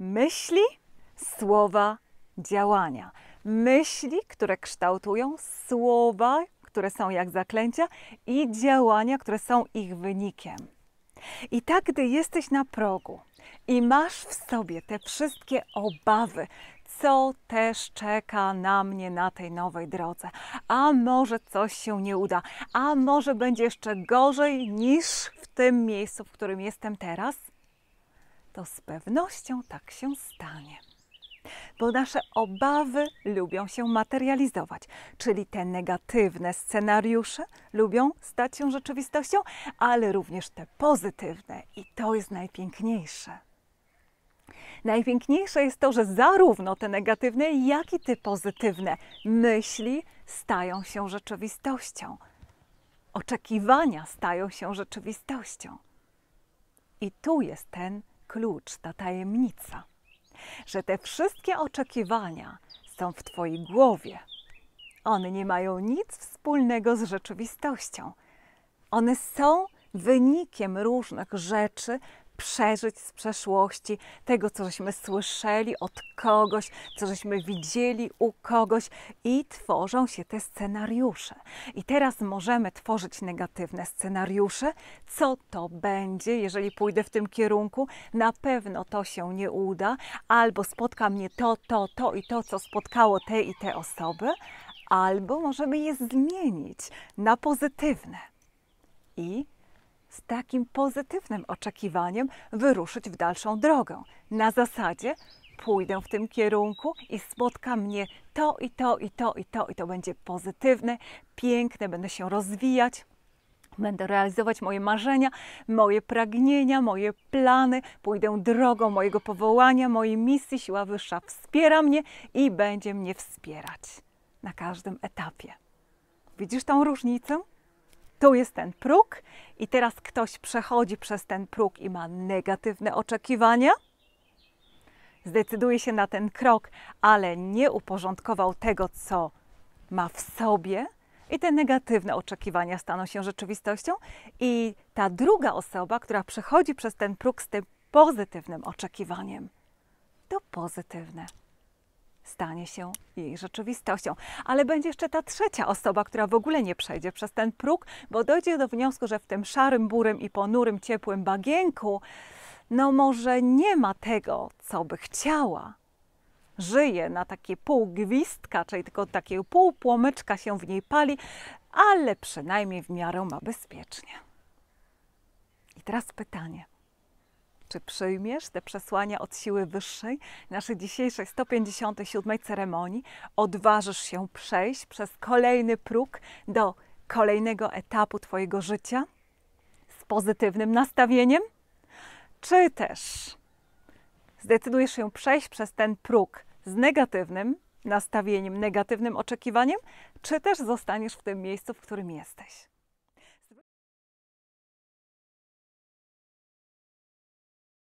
myśli, słowa, działania. Myśli, które kształtują słowa, które są jak zaklęcia, i działania, które są ich wynikiem. I tak, gdy jesteś na progu i masz w sobie te wszystkie obawy, co też czeka na mnie na tej nowej drodze, a może coś się nie uda, a może będzie jeszcze gorzej niż w tym miejscu, w którym jestem teraz, to z pewnością tak się stanie. Bo nasze obawy lubią się materializować, czyli te negatywne scenariusze lubią stać się rzeczywistością, ale również te pozytywne i to jest najpiękniejsze. Najpiękniejsze jest to, że zarówno te negatywne, jak i te pozytywne myśli stają się rzeczywistością. Oczekiwania stają się rzeczywistością. I tu jest ten klucz, ta tajemnica, że te wszystkie oczekiwania są w Twojej głowie. One nie mają nic wspólnego z rzeczywistością. One są wynikiem różnych rzeczy, przeżyć z przeszłości, tego, co żeśmy słyszeli od kogoś, co żeśmy widzieli u kogoś i tworzą się te scenariusze. I teraz możemy tworzyć negatywne scenariusze. Co to będzie, jeżeli pójdę w tym kierunku? Na pewno to się nie uda, albo spotka mnie to, to, to i to, co spotkało te i te osoby, albo możemy je zmienić na pozytywne. I z takim pozytywnym oczekiwaniem wyruszyć w dalszą drogę. Na zasadzie pójdę w tym kierunku i spotka mnie to i to i to i to i to będzie pozytywne, piękne, będę się rozwijać. Będę realizować moje marzenia, moje pragnienia, moje plany, pójdę drogą mojego powołania, mojej misji. Siła wyższa wspiera mnie i będzie mnie wspierać na każdym etapie. Widzisz tą różnicę? tu jest ten próg i teraz ktoś przechodzi przez ten próg i ma negatywne oczekiwania, zdecyduje się na ten krok, ale nie uporządkował tego, co ma w sobie, i te negatywne oczekiwania staną się rzeczywistością, i ta druga osoba, która przechodzi przez ten próg z tym pozytywnym oczekiwaniem, to pozytywne stanie się jej rzeczywistością. Ale będzie jeszcze ta trzecia osoba, która w ogóle nie przejdzie przez ten próg, bo dojdzie do wniosku, że w tym szarym, burym i ponurym, ciepłym bagienku, no może nie ma tego, co by chciała. Żyje na takie pół gwizdka, czyli tylko takiego pół płomyczka się w niej pali, ale przynajmniej w miarę ma bezpiecznie. I teraz pytanie czy przyjmiesz te przesłania od siły wyższej naszej dzisiejszej 157 ceremonii? Odważysz się przejść przez kolejny próg do kolejnego etapu Twojego życia z pozytywnym nastawieniem? Czy też zdecydujesz się przejść przez ten próg z negatywnym nastawieniem, negatywnym oczekiwaniem, czy też zostaniesz w tym miejscu, w którym jesteś?